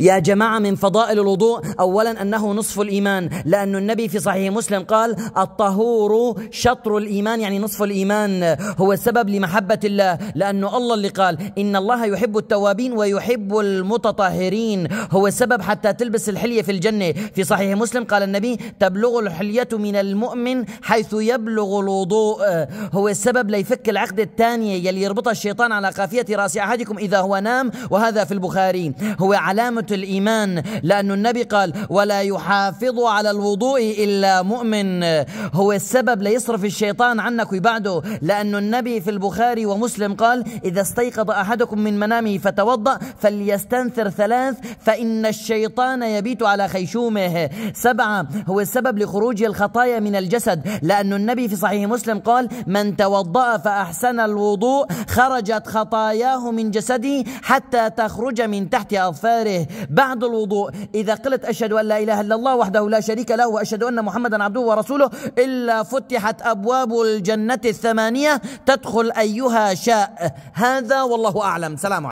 يا جماعة من فضائل الوضوء أولا أنه نصف الإيمان لأن النبي في صحيح مسلم قال الطهور شطر الإيمان يعني نصف الإيمان هو السبب لمحبة الله لأنه الله اللي قال إن الله يحب التوابين ويحب المتطهرين هو السبب حتى تلبس الحلية في الجنة في صحيح مسلم قال النبي تبلغ الحلية من المؤمن حيث يبلغ الوضوء هو السبب ليفك العقد الثانية يلي يربطها الشيطان على قافية رأس أحدكم إذا هو نام وهذا في البخاري هو علامة علامة الإيمان لأن النبي قال ولا يحافظ على الوضوء إلا مؤمن هو السبب ليصرف الشيطان عنك ويبعده لأن النبي في البخاري ومسلم قال إذا استيقظ أحدكم من منامه فتوضأ فليستنثر ثلاث فإن الشيطان يبيت على خيشومه سبعة هو السبب لخروج الخطايا من الجسد لأن النبي في صحيح مسلم قال من توضأ فأحسن الوضوء خرجت خطاياه من جسده حتى تخرج من تحت أظفاره بعد الوضوء إذا قلت أشهد أن لا إله إلا الله وحده لا شريك له وأشهد أن محمدا عبده ورسوله إلا فتحت أبواب الجنة الثمانية تدخل أيها شاء هذا والله أعلم سلام عليكم